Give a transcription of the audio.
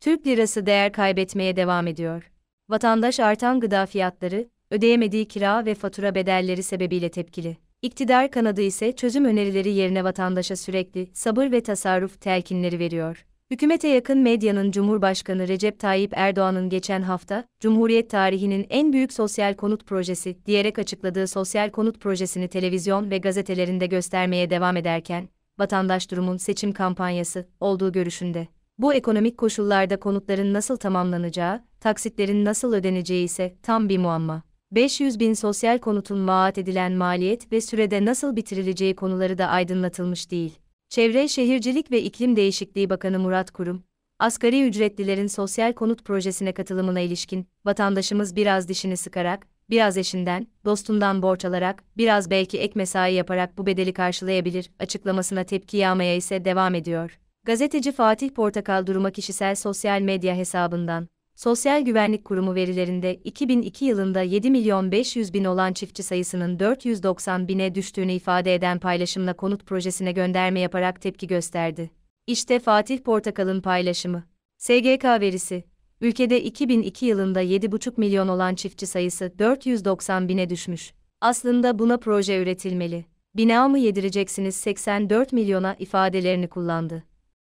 Türk lirası değer kaybetmeye devam ediyor. Vatandaş artan gıda fiyatları, ödeyemediği kira ve fatura bedelleri sebebiyle tepkili. İktidar kanadı ise çözüm önerileri yerine vatandaşa sürekli sabır ve tasarruf telkinleri veriyor. Hükümete yakın medyanın Cumhurbaşkanı Recep Tayyip Erdoğan'ın geçen hafta, Cumhuriyet tarihinin en büyük sosyal konut projesi diyerek açıkladığı sosyal konut projesini televizyon ve gazetelerinde göstermeye devam ederken, vatandaş durumun seçim kampanyası olduğu görüşünde. Bu ekonomik koşullarda konutların nasıl tamamlanacağı, taksitlerin nasıl ödeneceği ise tam bir muamma. 500 bin sosyal konutun vaat edilen maliyet ve sürede nasıl bitirileceği konuları da aydınlatılmış değil. Çevre Şehircilik ve İklim Değişikliği Bakanı Murat Kurum, asgari ücretlilerin sosyal konut projesine katılımına ilişkin, vatandaşımız biraz dişini sıkarak, biraz eşinden, dostundan borç alarak, biraz belki ek mesai yaparak bu bedeli karşılayabilir açıklamasına tepki yağmaya ise devam ediyor. Gazeteci Fatih Portakal duruma kişisel sosyal medya hesabından, Sosyal Güvenlik Kurumu verilerinde 2002 yılında 7 milyon 500 bin olan çiftçi sayısının 490 bine düştüğünü ifade eden paylaşımla konut projesine gönderme yaparak tepki gösterdi. İşte Fatih Portakal'ın paylaşımı. SGK verisi. Ülkede 2002 yılında 7,5 milyon olan çiftçi sayısı 490 bine düşmüş. Aslında buna proje üretilmeli. Bina mı yedireceksiniz 84 milyona ifadelerini kullandı.